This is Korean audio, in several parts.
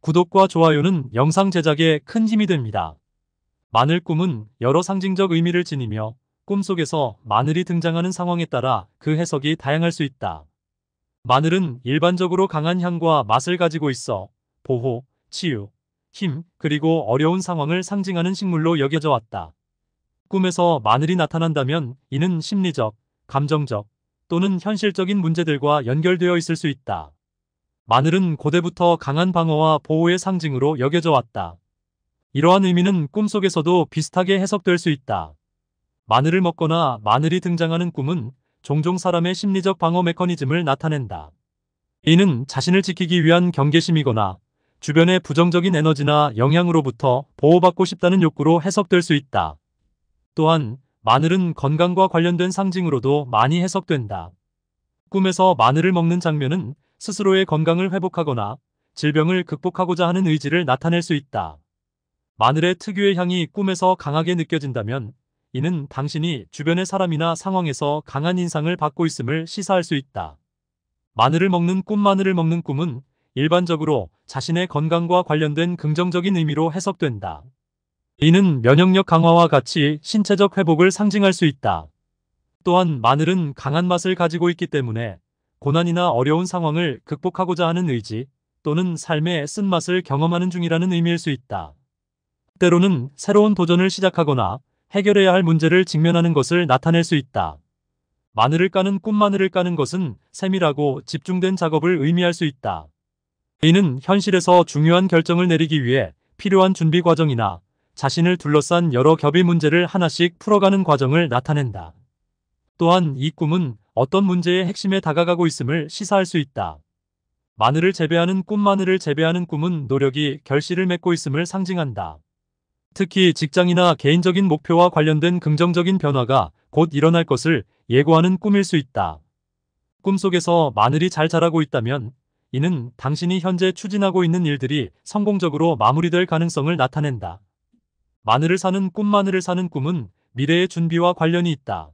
구독과 좋아요는 영상 제작에 큰 힘이 됩니다. 마늘 꿈은 여러 상징적 의미를 지니며 꿈속에서 마늘이 등장하는 상황에 따라 그 해석이 다양할 수 있다. 마늘은 일반적으로 강한 향과 맛을 가지고 있어 보호, 치유, 힘, 그리고 어려운 상황을 상징하는 식물로 여겨져 왔다. 꿈에서 마늘이 나타난다면 이는 심리적, 감정적 또는 현실적인 문제들과 연결되어 있을 수 있다. 마늘은 고대부터 강한 방어와 보호의 상징으로 여겨져 왔다. 이러한 의미는 꿈속에서도 비슷하게 해석될 수 있다. 마늘을 먹거나 마늘이 등장하는 꿈은 종종 사람의 심리적 방어 메커니즘을 나타낸다. 이는 자신을 지키기 위한 경계심이거나 주변의 부정적인 에너지나 영향으로부터 보호받고 싶다는 욕구로 해석될 수 있다. 또한 마늘은 건강과 관련된 상징으로도 많이 해석된다. 꿈에서 마늘을 먹는 장면은 스스로의 건강을 회복하거나 질병을 극복하고자 하는 의지를 나타낼 수 있다. 마늘의 특유의 향이 꿈에서 강하게 느껴진다면 이는 당신이 주변의 사람이나 상황에서 강한 인상을 받고 있음을 시사할 수 있다. 마늘을 먹는 꿈 마늘을 먹는 꿈은 일반적으로 자신의 건강과 관련된 긍정적인 의미로 해석된다. 이는 면역력 강화와 같이 신체적 회복을 상징할 수 있다. 또한 마늘은 강한 맛을 가지고 있기 때문에 고난이나 어려운 상황을 극복하고자 하는 의지 또는 삶의 쓴맛을 경험하는 중이라는 의미일 수 있다. 때로는 새로운 도전을 시작하거나 해결해야 할 문제를 직면하는 것을 나타낼 수 있다. 마늘을 까는 꽃마늘을 까는 것은 세밀하고 집중된 작업을 의미할 수 있다. 이는 현실에서 중요한 결정을 내리기 위해 필요한 준비 과정이나 자신을 둘러싼 여러 겹의 문제를 하나씩 풀어가는 과정을 나타낸다. 또한 이 꿈은 어떤 문제의 핵심에 다가가고 있음을 시사할 수 있다. 마늘을 재배하는 꿈 마늘을 재배하는 꿈은 노력이 결실을 맺고 있음을 상징한다. 특히 직장이나 개인적인 목표와 관련된 긍정적인 변화가 곧 일어날 것을 예고하는 꿈일 수 있다. 꿈속에서 마늘이 잘 자라고 있다면 이는 당신이 현재 추진하고 있는 일들이 성공적으로 마무리될 가능성을 나타낸다. 마늘을 사는 꿈 마늘을 사는 꿈은 미래의 준비와 관련이 있다.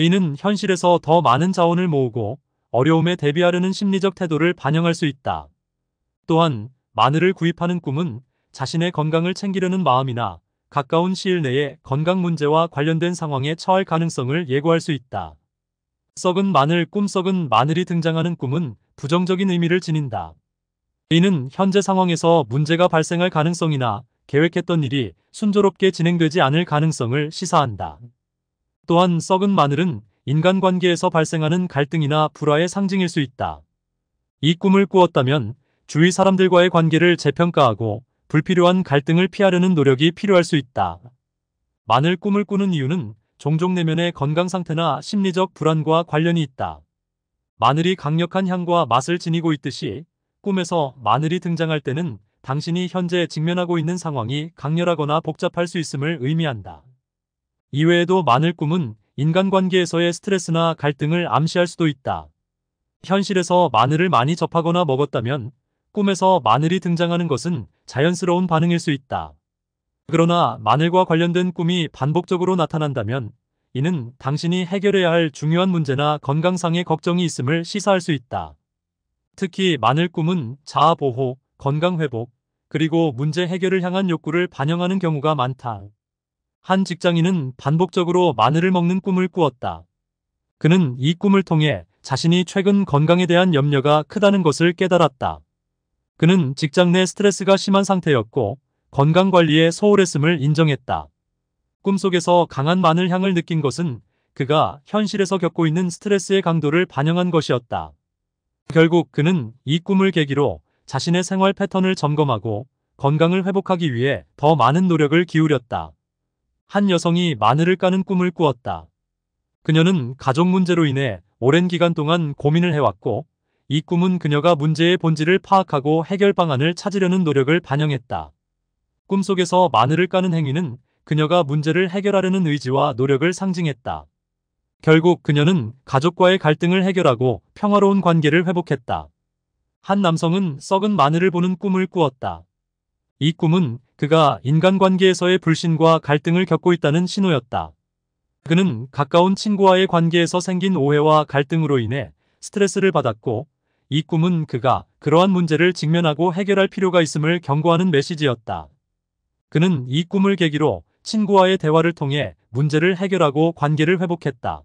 이는 현실에서 더 많은 자원을 모으고 어려움에 대비하려는 심리적 태도를 반영할 수 있다. 또한 마늘을 구입하는 꿈은 자신의 건강을 챙기려는 마음이나 가까운 시일 내에 건강 문제와 관련된 상황에 처할 가능성을 예고할 수 있다. 썩은 마늘 꿈 썩은 마늘이 등장하는 꿈은 부정적인 의미를 지닌다. 이는 현재 상황에서 문제가 발생할 가능성이나 계획했던 일이 순조롭게 진행되지 않을 가능성을 시사한다. 또한 썩은 마늘은 인간관계에서 발생하는 갈등이나 불화의 상징일 수 있다. 이 꿈을 꾸었다면 주위 사람들과의 관계를 재평가하고 불필요한 갈등을 피하려는 노력이 필요할 수 있다. 마늘 꿈을 꾸는 이유는 종종 내면의 건강 상태나 심리적 불안과 관련이 있다. 마늘이 강력한 향과 맛을 지니고 있듯이 꿈에서 마늘이 등장할 때는 당신이 현재 직면하고 있는 상황이 강렬하거나 복잡할 수 있음을 의미한다. 이외에도 마늘 꿈은 인간관계에서의 스트레스나 갈등을 암시할 수도 있다. 현실에서 마늘을 많이 접하거나 먹었다면 꿈에서 마늘이 등장하는 것은 자연스러운 반응일 수 있다. 그러나 마늘과 관련된 꿈이 반복적으로 나타난다면 이는 당신이 해결해야 할 중요한 문제나 건강상의 걱정이 있음을 시사할 수 있다. 특히 마늘 꿈은 자아보호, 건강회복, 그리고 문제 해결을 향한 욕구를 반영하는 경우가 많다. 한 직장인은 반복적으로 마늘을 먹는 꿈을 꾸었다. 그는 이 꿈을 통해 자신이 최근 건강에 대한 염려가 크다는 것을 깨달았다. 그는 직장 내 스트레스가 심한 상태였고 건강 관리에 소홀했음을 인정했다. 꿈속에서 강한 마늘 향을 느낀 것은 그가 현실에서 겪고 있는 스트레스의 강도를 반영한 것이었다. 결국 그는 이 꿈을 계기로 자신의 생활 패턴을 점검하고 건강을 회복하기 위해 더 많은 노력을 기울였다. 한 여성이 마늘을 까는 꿈을 꾸었다. 그녀는 가족 문제로 인해 오랜 기간 동안 고민을 해왔고 이 꿈은 그녀가 문제의 본질을 파악하고 해결 방안을 찾으려는 노력을 반영했다. 꿈속에서 마늘을 까는 행위는 그녀가 문제를 해결하려는 의지와 노력을 상징했다. 결국 그녀는 가족과의 갈등을 해결하고 평화로운 관계를 회복했다. 한 남성은 썩은 마늘을 보는 꿈을 꾸었다. 이 꿈은 그가 인간관계에서의 불신과 갈등을 겪고 있다는 신호였다. 그는 가까운 친구와의 관계에서 생긴 오해와 갈등으로 인해 스트레스를 받았고 이 꿈은 그가 그러한 문제를 직면하고 해결할 필요가 있음을 경고하는 메시지였다. 그는 이 꿈을 계기로 친구와의 대화를 통해 문제를 해결하고 관계를 회복했다.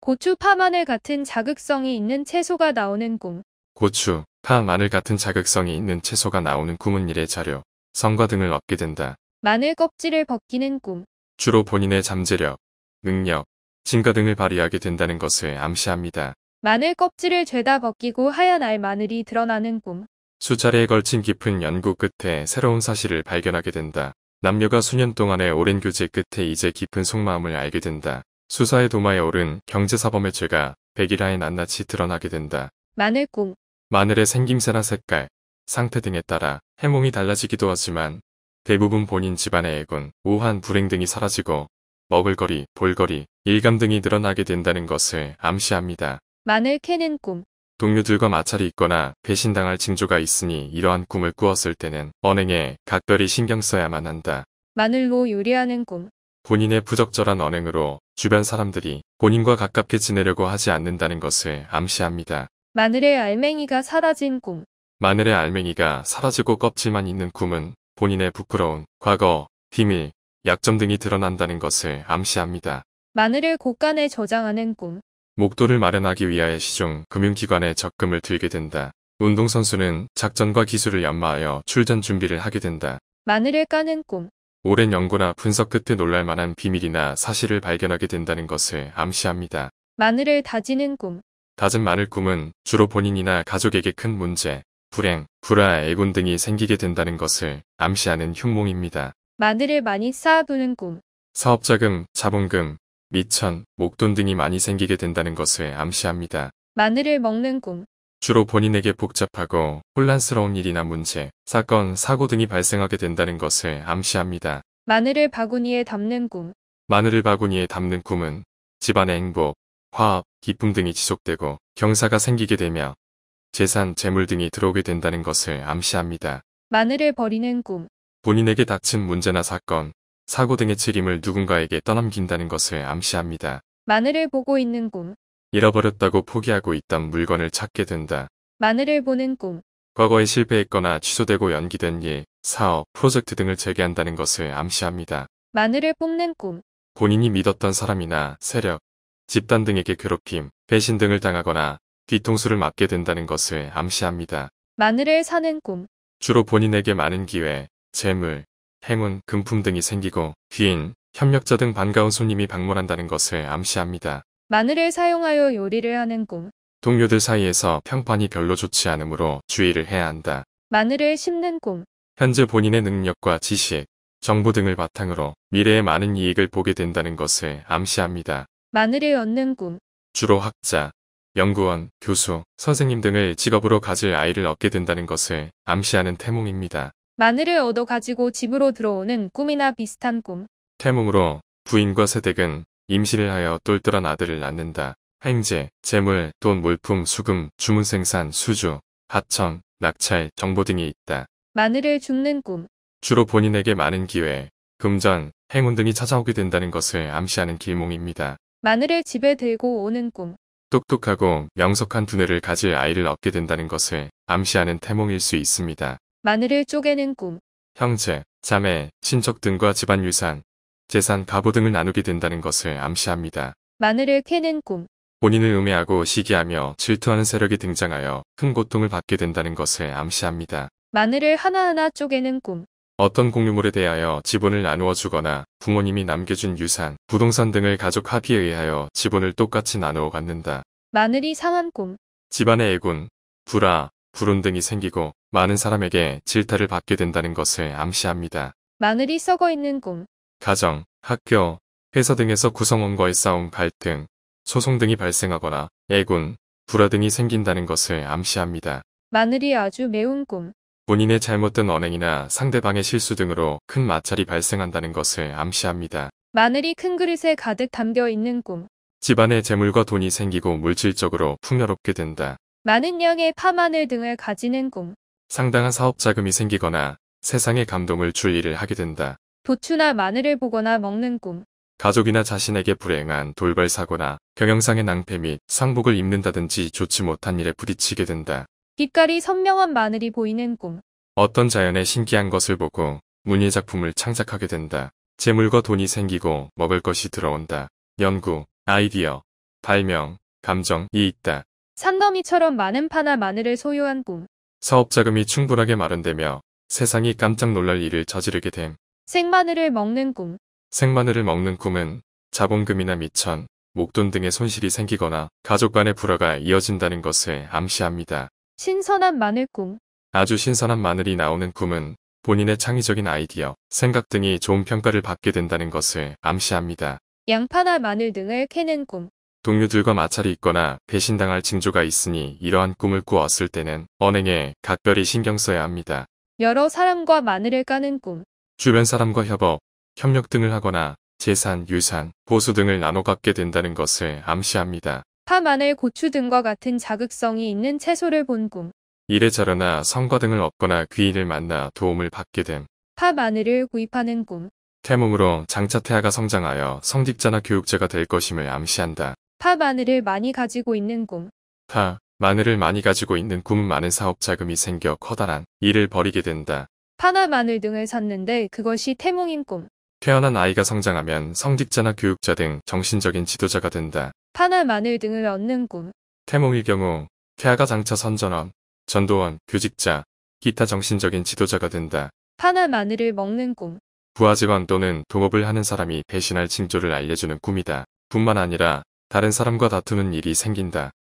고추, 파, 마늘 같은 자극성이 있는 채소가 나오는 꿈. 고추, 파, 마늘 같은 자극성이 있는 채소가 나오는 꿈은 일의 자료. 성과 등을 얻게 된다. 마늘 껍질을 벗기는 꿈. 주로 본인의 잠재력, 능력, 진가 등을 발휘하게 된다는 것을 암시합니다. 마늘 껍질을 죄다 벗기고 하얀 알 마늘이 드러나는 꿈. 수차례에 걸친 깊은 연구 끝에 새로운 사실을 발견하게 된다. 남녀가 수년 동안의 오랜 교제 끝에 이제 깊은 속마음을 알게 된다. 수사의 도마에 오른 경제사범의 죄가 백일하에 낱낱이 드러나게 된다. 마늘 꿈. 마늘의 생김새나 색깔, 상태 등에 따라 해몽이 달라지기도 하지만 대부분 본인 집안의 애군, 우한, 불행 등이 사라지고 먹을거리, 볼거리, 일감 등이 늘어나게 된다는 것을 암시합니다. 마늘 캐는 꿈 동료들과 마찰이 있거나 배신당할 징조가 있으니 이러한 꿈을 꾸었을 때는 언행에 각별히 신경 써야만 한다. 마늘로 요리하는 꿈 본인의 부적절한 언행으로 주변 사람들이 본인과 가깝게 지내려고 하지 않는다는 것을 암시합니다. 마늘의 알맹이가 사라진 꿈 마늘의 알맹이가 사라지고 껍질만 있는 꿈은 본인의 부끄러운 과거, 비밀, 약점 등이 드러난다는 것을 암시합니다. 마늘을 곳간에 저장하는 꿈. 목도를 마련하기 위하여 시중 금융기관에 적금을 들게 된다. 운동선수는 작전과 기술을 연마하여 출전 준비를 하게 된다. 마늘을 까는 꿈. 오랜 연구나 분석 끝에 놀랄 만한 비밀이나 사실을 발견하게 된다는 것을 암시합니다. 마늘을 다지는 꿈. 다진 마늘 꿈은 주로 본인이나 가족에게 큰 문제, 불행, 불화, 애군 등이 생기게 된다는 것을 암시하는 흉몽입니다. 마늘을 많이 쌓아두는 꿈. 사업자금, 자본금, 미천, 목돈 등이 많이 생기게 된다는 것을 암시합니다. 마늘을 먹는 꿈. 주로 본인에게 복잡하고 혼란스러운 일이나 문제, 사건, 사고 등이 발생하게 된다는 것을 암시합니다. 마늘을 바구니에 담는 꿈. 마늘을 바구니에 담는 꿈은 집안의 행복, 화합, 기쁨 등이 지속되고 경사가 생기게 되며 재산, 재물 등이 들어오게 된다는 것을 암시합니다. 마늘을 버리는 꿈. 본인에게 닥친 문제나 사건, 사고 등의 책임을 누군가에게 떠넘긴다는 것을 암시합니다. 마늘을 보고 있는 꿈. 잃어버렸다고 포기하고 있던 물건을 찾게 된다. 마늘을 보는 꿈. 과거에 실패했거나 취소되고 연기된 일, 사업, 프로젝트 등을 재개한다는 것을 암시합니다. 마늘을 뽑는 꿈. 본인이 믿었던 사람이나 세력, 집단 등에게 괴롭힘, 배신 등을 당하거나 뒤통수를 맞게 된다는 것을 암시합니다. 마늘을 사는 꿈. 주로 본인에게 많은 기회, 재물, 행운, 금품 등이 생기고 귀인, 협력자 등 반가운 손님이 방문한다는 것을 암시합니다. 마늘을 사용하여 요리를 하는 꿈. 동료들 사이에서 평판이 별로 좋지 않으므로 주의를 해야 한다. 마늘을 심는 꿈. 현재 본인의 능력과 지식, 정보 등을 바탕으로 미래에 많은 이익을 보게 된다는 것을 암시합니다. 마늘을 얻는 꿈. 주로 학자, 연구원, 교수, 선생님 등을 직업으로 가질 아이를 얻게 된다는 것을 암시하는 태몽입니다. 마늘을 얻어 가지고 집으로 들어오는 꿈이나 비슷한 꿈. 태몽으로 부인과 세댁은 임신을 하여 똘똘한 아들을 낳는다. 행제, 재물, 돈, 물품, 수금, 주문 생산, 수주, 하청, 낙찰, 정보 등이 있다. 마늘을 줍는 꿈. 주로 본인에게 많은 기회, 금전, 행운 등이 찾아오게 된다는 것을 암시하는 길몽입니다. 마늘을 집에 들고 오는 꿈. 똑똑하고 명석한 두뇌를 가질 아이를 얻게 된다는 것을 암시하는 태몽일 수 있습니다. 마늘을 쪼개는 꿈. 형제, 자매, 친척 등과 집안 유산, 재산, 가보 등을 나누게 된다는 것을 암시합니다. 마늘을 캐는 꿈. 본인을 음해하고 시기하며 질투하는 세력이 등장하여 큰 고통을 받게 된다는 것을 암시합니다. 마늘을 하나하나 쪼개는 꿈. 어떤 공유물에 대하여 지분을 나누어 주거나 부모님이 남겨준 유산, 부동산 등을 가족 합의에 의하여 지분을 똑같이 나누어 갖는다. 마늘이 상한꿈 집안의 애군, 불화, 불운 등이 생기고 많은 사람에게 질타를 받게 된다는 것을 암시합니다. 마늘이 썩어 있는 꿈. 가정, 학교, 회사 등에서 구성원과의 싸움, 갈등, 소송 등이 발생하거나 애군, 불화 등이 생긴다는 것을 암시합니다. 마늘이 아주 매운 꿈. 본인의 잘못된 언행이나 상대방의 실수 등으로 큰 마찰이 발생한다는 것을 암시합니다. 마늘이 큰 그릇에 가득 담겨 있는 꿈. 집안에 재물과 돈이 생기고 물질적으로 풍요롭게 된다. 많은 양의 파마늘 등을 가지는 꿈. 상당한 사업 자금이 생기거나 세상의 감동을 줄 일을 하게 된다. 도추나 마늘을 보거나 먹는 꿈. 가족이나 자신에게 불행한 돌발 사고나 경영상의 낭패 및 상복을 입는다든지 좋지 못한 일에 부딪히게 된다. 빛깔이 선명한 마늘이 보이는 꿈. 어떤 자연의 신기한 것을 보고 문예 작품을 창작하게 된다. 재물과 돈이 생기고 먹을 것이 들어온다. 연구, 아이디어, 발명, 감정이 있다. 산더미처럼 많은 파나 마늘을 소유한 꿈. 사업 자금이 충분하게 마련되며 세상이 깜짝 놀랄 일을 저지르게 됨. 생마늘을 먹는 꿈. 생마늘을 먹는 꿈은 자본금이나 미천, 목돈 등의 손실이 생기거나 가족 간의 불화가 이어진다는 것을 암시합니다. 신선한 마늘꿈 아주 신선한 마늘이 나오는 꿈은 본인의 창의적인 아이디어, 생각 등이 좋은 평가를 받게 된다는 것을 암시합니다. 양파나 마늘 등을 캐는 꿈 동료들과 마찰이 있거나 배신당할 징조가 있으니 이러한 꿈을 꾸었을 때는 언행에 각별히 신경 써야 합니다. 여러 사람과 마늘을 까는 꿈 주변 사람과 협업, 협력 등을 하거나 재산, 유산, 보수 등을 나눠 갖게 된다는 것을 암시합니다. 파, 마늘, 고추 등과 같은 자극성이 있는 채소를 본 꿈. 일에 자라나 성과 등을 얻거나 귀인을 만나 도움을 받게 됨. 파, 마늘을 구입하는 꿈. 태몽으로 장차 태아가 성장하여 성직자나 교육자가 될 것임을 암시한다. 파, 마늘을 많이 가지고 있는 꿈. 파, 마늘을 많이 가지고 있는 꿈은 많은 사업 자금이 생겨 커다란 일을 벌이게 된다. 파나 마늘 등을 샀는데 그것이 태몽인 꿈. 태어난 아이가 성장하면 성직자나 교육자 등 정신적인 지도자가 된다. 파나 마늘 등을 얻는 꿈. 태몽의 경우 태하가 장차 선전원, 전도원, 교직자, 기타 정신적인 지도자가 된다. 파나 마늘을 먹는 꿈. 부하직원 또는 동업을 하는 사람이 배신할 징조를 알려주는 꿈이다. 뿐만 아니라 다른 사람과 다투는 일이 생긴다.